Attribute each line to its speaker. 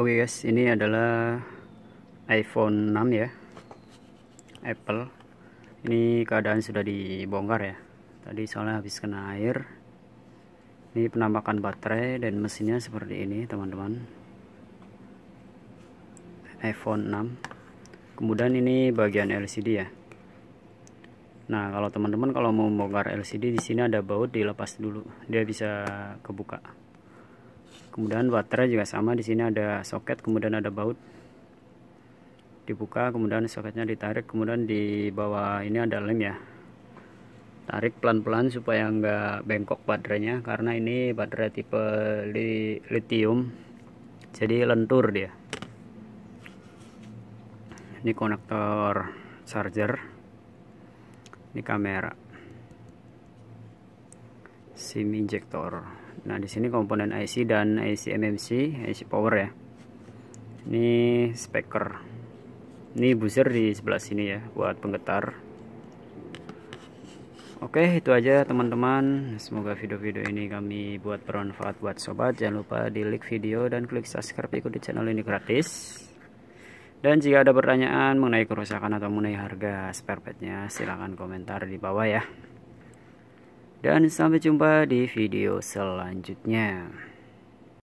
Speaker 1: Oke oh, okay guys, ini adalah iPhone 6 ya. Apple. Ini keadaan sudah dibongkar ya. Tadi soalnya habis kena air. Ini penampakan baterai dan mesinnya seperti ini, teman-teman. iPhone 6. Kemudian ini bagian LCD ya. Nah, kalau teman-teman kalau mau membongkar LCD di sini ada baut dilepas dulu. Dia bisa kebuka kemudian baterai juga sama di sini ada soket kemudian ada baut dibuka kemudian soketnya ditarik kemudian di bawah ini ada lem ya tarik pelan-pelan supaya nggak bengkok baterainya karena ini baterai tipe li lithium jadi lentur dia ini konektor charger ini kamera SIM injector. Nah, di sini komponen IC dan IC MMC, IC power ya. Ini speaker. Ini buzzer di sebelah sini ya buat penggetar. Oke, itu aja teman-teman. Semoga video-video ini kami buat bermanfaat buat sobat. Jangan lupa di like video dan klik subscribe ikuti channel ini gratis. Dan jika ada pertanyaan mengenai kerusakan atau mengenai harga spare partnya, silahkan komentar di bawah ya. Dan sampai jumpa di video selanjutnya.